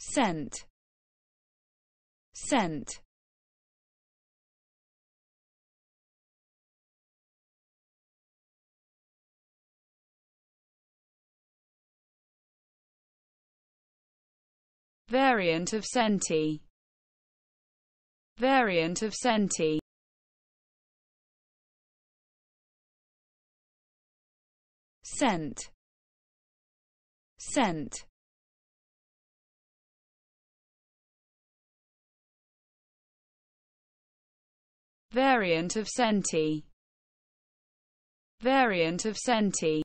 sent sent variant of senti variant of senti sent sent Variant of Senti Variant of Senti